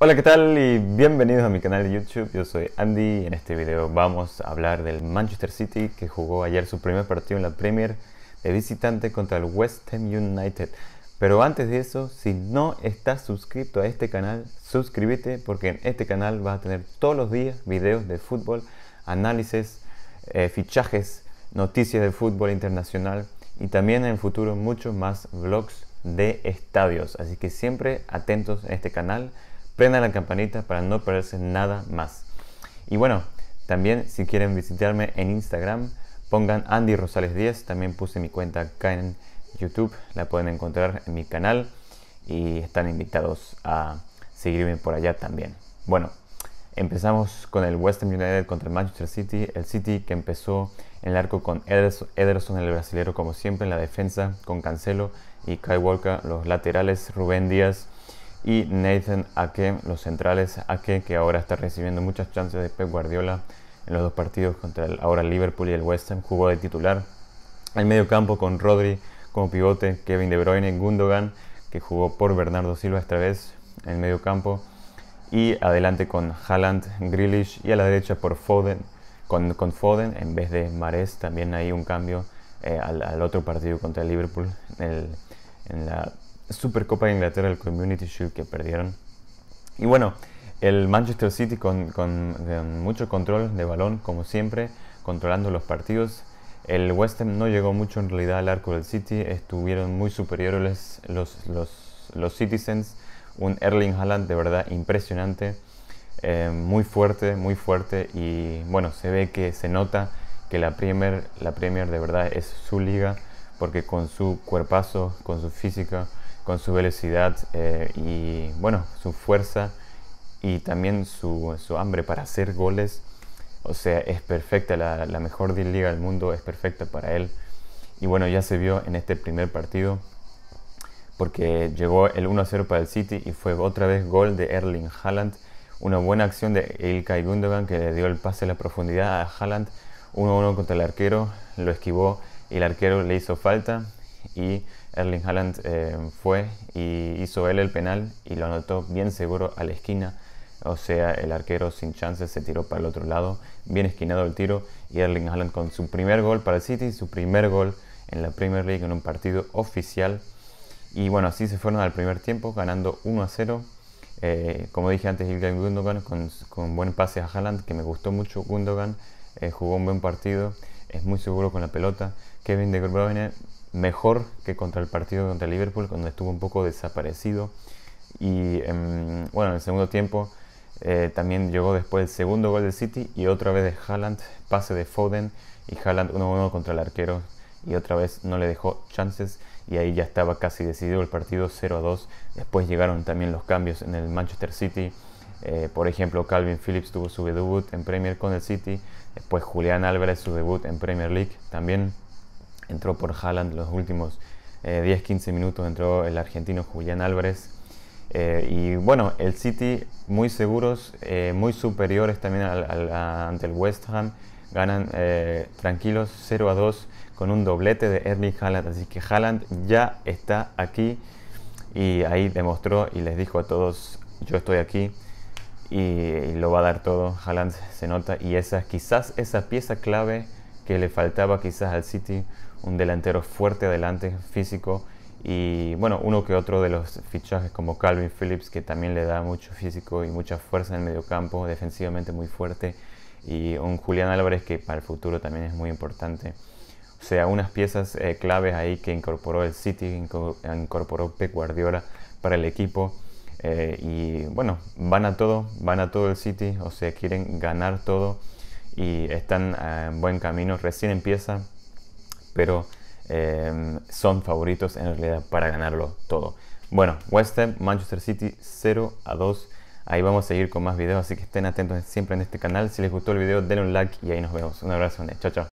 Hola, ¿qué tal? Y bienvenidos a mi canal de YouTube. Yo soy Andy y en este video vamos a hablar del Manchester City que jugó ayer su primer partido en la Premier de visitante contra el West Ham United. Pero antes de eso, si no estás suscrito a este canal, suscríbete porque en este canal vas a tener todos los días videos de fútbol, análisis, eh, fichajes, noticias de fútbol internacional y también en el futuro muchos más vlogs de estadios. Así que siempre atentos a este canal prendan la campanita para no perderse nada más. Y bueno, también si quieren visitarme en Instagram, pongan Andy Rosales 10, también puse mi cuenta acá en YouTube, la pueden encontrar en mi canal y están invitados a seguirme por allá también. Bueno, empezamos con el West Ham United contra el Manchester City, el City que empezó en el arco con Ederson, el brasileño, como siempre en la defensa, con Cancelo y Kai Walker, los laterales, Rubén Díaz, y Nathan Ake, los centrales Ake, que ahora está recibiendo muchas chances de Pep Guardiola en los dos partidos contra el ahora Liverpool y el West Ham, jugó de titular. en medio campo con Rodri como pivote, Kevin De Bruyne, Gundogan, que jugó por Bernardo Silva esta vez en el medio campo, y adelante con Haaland, Grealish y a la derecha por Foden, con, con Foden en vez de Mares, también hay un cambio eh, al, al, otro partido contra el Liverpool en, en la Supercopa de Inglaterra, el Community Shield que perdieron. Y bueno, el Manchester City con, mucho control de balón, como siempre, controlando los partidos. El West Ham no llegó mucho en realidad al arco del City, estuvieron muy superiores los, los, los Citizens. Un Erling Haaland de verdad impresionante, eh, muy fuerte, muy fuerte. Y bueno, se ve que se nota que la Premier, la Premier de verdad es su liga, porque con su cuerpazo, con su física, con su velocidad eh, y bueno, su fuerza y también su, hambre para hacer goles. O sea, es perfecta, la, la mejor liga del mundo es perfecta para él. Y bueno, ya se vio en este primer partido porque llegó el 1-0 para el City y fue otra vez gol de Erling Haaland. Una buena acción de Ilkay Gundogan que le dio el pase a la profundidad a Haaland. 1-1 contra el arquero, lo esquivó y el arquero le hizo falta y Erling Haaland eh, fue y hizo él el penal y lo anotó bien seguro a la esquina. O sea, el arquero sin chances se tiró para el otro lado, bien esquinado el tiro y Erling Haaland con su primer gol para el City, su primer gol en la Premier League en un partido oficial. Y bueno, así se fueron al primer tiempo ganando 1 a 0. Eh, como dije antes, Ilkay Gundogan con, buen pase a Haaland, que me gustó mucho Gundogan, eh, jugó un buen partido, es muy seguro con la pelota. Kevin De Bruyne mejor que contra el partido contra Liverpool, cuando estuvo un poco desaparecido. Y em, bueno, en el segundo tiempo eh, también llegó después el segundo gol del City y otra vez de Haaland, pase de Foden y Haaland 1-1 contra el arquero y otra vez no le dejó chances y ahí ya estaba casi decidido el partido 0-2. Después llegaron también los cambios en el Manchester City. Eh, por ejemplo, Calvin Phillips tuvo su debut en Premier con el City, después Julián Álvarez su debut en Premier League también entró por Haaland los últimos 10-15 eh, minutos, entró el argentino Julián Álvarez. Eh, y bueno, el City muy seguros, eh, muy superiores también ante el West Ham. Ganan tranquilos 0 a 2 con un doblete de Erling Haaland. Así que Haaland ya está aquí y ahí demostró y les dijo a todos, yo estoy aquí y, lo va a dar todo, Haaland se nota y esa quizás esa pieza clave que le faltaba quizás al City un delantero fuerte adelante, físico, y bueno, uno que otro de los fichajes como Calvin Phillips, que también le da mucho físico y mucha fuerza en el campo, defensivamente muy fuerte, y un Julián Álvarez que para el futuro también es muy importante. O sea, unas piezas eh, claves ahí que incorporó el City, incorporó Pep Guardiola para el equipo. Eh, y bueno, van a todo, van a todo el City, o sea, quieren ganar todo y están eh, en buen camino, recién empieza pero em, son favoritos en realidad para ganarlo todo. Bueno, West Ham, Manchester City 0 a 2. Ahí vamos a seguir con más videos, así que estén atentos siempre en este canal. Si les gustó el video, denle un like y ahí nos vemos. Un abrazo, chao, chao.